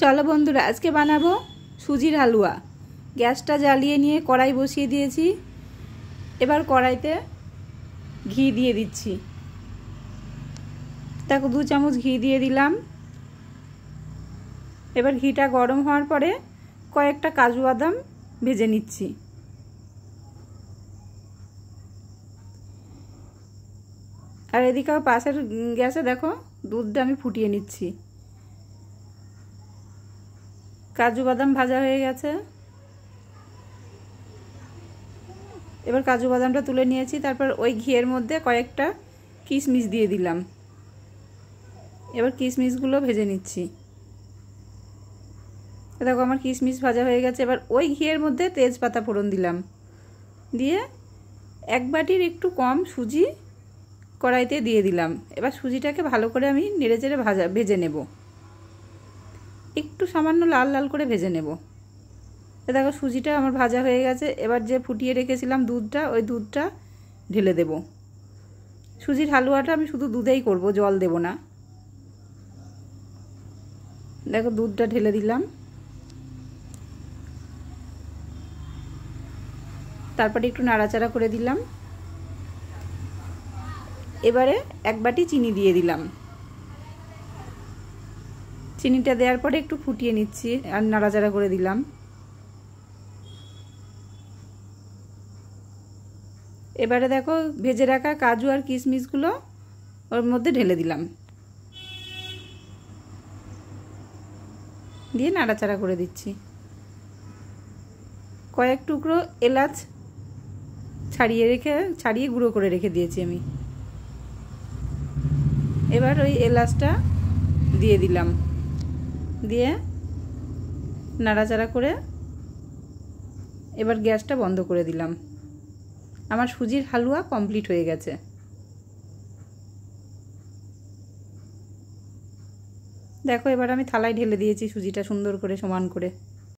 চলো বন্ধুরা আজকে বানাবো সুজির হালুয়া গ্যাসটা জ্বালিয়ে নিয়ে কড়াই বসিয়ে দিয়েছি এবার কড়াইতে ঘি দিয়ে দিচ্ছি তাকে দু চামচ ঘি দিয়ে দিলাম এবার ঘিটা গরম হওয়ার পরে কয়েকটা কাজু বাদাম ভেজে নিচ্ছি আর এদিকে পাশের গ্যাসে দেখো দুধটা আমি ফুটিয়ে নিচ্ছি কাজু বাদাম ভাজা হয়ে গেছে এবার কাজু বাদামটা তুলে নিয়েছি তারপর ওই ঘিয়ের মধ্যে কয়েকটা কিশমিশ দিয়ে দিলাম এবার কিশমিশগুলো ভেজে নিচ্ছি দেখো আমার কিশমিশ ভাজা হয়ে গেছে এবার ওই ঘিয়ের মধ্যে তেজপাতা ফোড়ন দিলাম দিয়ে এক বাটির একটু কম সুজি কড়াইতে দিয়ে দিলাম এবার সুজিটাকে ভালো করে আমি নেড়ে চেড়ে ভাজা ভেজে নেবো একটু সামান্য লাল লাল করে ভেজে নেব দেখো সুজিটা আমার ভাজা হয়ে গেছে এবার যে ফুটিয়ে রেখেছিলাম দুধটা ওই দুধটা ঢেলে দেব সুজির হালুয়াটা আমি শুধু দুধেই করব জল দেব না দেখো দুধটা ঢেলে দিলাম তারপরে একটু নাড়াচাড়া করে দিলাম এবারে এক বাটি চিনি দিয়ে দিলাম চিনিটা দেওয়ার পরে একটু ফুটিয়ে নিচ্ছি আর নাড়াচাড়া করে দিলাম এবারে দেখো ভেজে রাখা কাজু আর কিশমিশগুলো ওর মধ্যে ঢেলে দিলাম দিয়ে নাড়াচাড়া করে দিচ্ছি কয়েক টুকরো এলাচ ছাড়িয়ে রেখে ছাড়িয়ে গুঁড়ো করে রেখে দিয়েছি আমি এবার ওই এলাচটা দিয়ে দিলাম দিয়ে নাড়াচাড়া করে এবার গ্যাসটা বন্ধ করে দিলাম আমার সুজির হালুয়া কমপ্লিট হয়ে গেছে দেখো এবার আমি থালায় ঢেলে দিয়েছি সুজিটা সুন্দর করে সমান করে